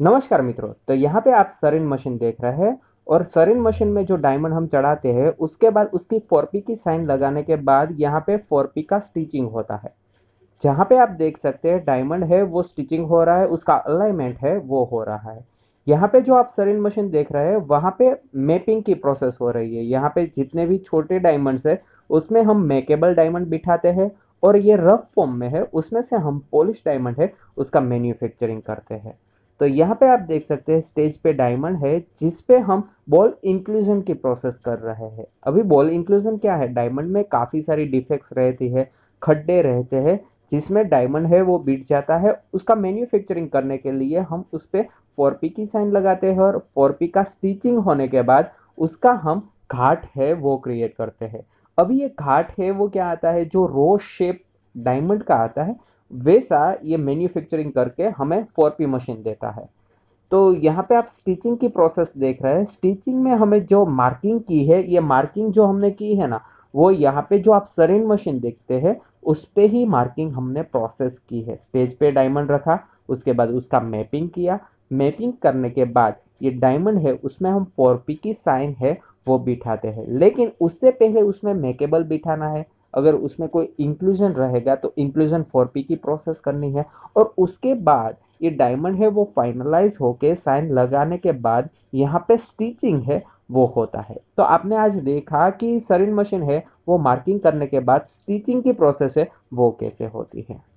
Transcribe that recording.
नमस्कार मित्रों तो यहाँ पे आप सरिन मशीन देख रहे हैं और सरिन मशीन में जो डायमंड हम चढ़ाते हैं उसके बाद उसकी फोरपी की साइन लगाने के बाद यहाँ पे फोरपी का स्टिचिंग होता है जहाँ पे आप देख सकते हैं डायमंड है वो स्टिचिंग हो रहा है उसका अलाइनमेंट है वो हो रहा है यहाँ पे जो आप सरिन मशीन देख रहे हैं वहाँ पे मैपिंग की प्रोसेस हो रही है यहाँ पे जितने भी छोटे डायमंड्स है उसमें हम मेकेबल डायमंड बिठाते हैं और ये रफ फॉर्म में है उसमें से हम पॉलिश डायमंड है उसका मैन्युफैक्चरिंग करते हैं तो यहाँ पे आप देख सकते हैं स्टेज पे डायमंड है जिस पे हम बॉल इंक्लूजन की प्रोसेस कर रहे हैं अभी बॉल इंक्लूजन क्या है डायमंड में काफ़ी सारी डिफेक्ट्स रहती है खड्डे रहते हैं जिसमें डायमंड है वो बिट जाता है उसका मैन्युफैक्चरिंग करने के लिए हम उस पर फोर की साइन लगाते हैं और फोर का स्टिचिंग होने के बाद उसका हम घाट है वो क्रिएट करते हैं अभी ये घाट है वो क्या आता है जो रो शेप डायमंड का आता है वैसा ये मैन्युफैक्चरिंग करके हमें फोर पी मशीन देता है तो यहाँ पे आप स्टिचिंग की प्रोसेस देख रहे हैं स्टिचिंग में हमें जो मार्किंग की है ये मार्किंग जो हमने की है ना वो यहाँ पे जो आप सरिन मशीन देखते हैं उस पर ही मार्किंग हमने प्रोसेस की है स्टेज पे डायमंड रखा उसके बाद उसका मैपिंग किया मैपिंग करने के बाद ये डायमंड है उसमें हम फोर पी की साइन है वो बिठाते हैं लेकिन उससे पहले उसमें मेकेबल बिठाना है अगर उसमें कोई इंक्लूजन रहेगा तो इंक्लूजन फोर पी की प्रोसेस करनी है और उसके बाद ये डायमंड है वो फाइनलाइज होके साइन लगाने के बाद यहाँ पे स्टिचिंग है वो होता है तो आपने आज देखा कि सरिन मशीन है वो मार्किंग करने के बाद स्टिचिंग की प्रोसेस है वो कैसे होती है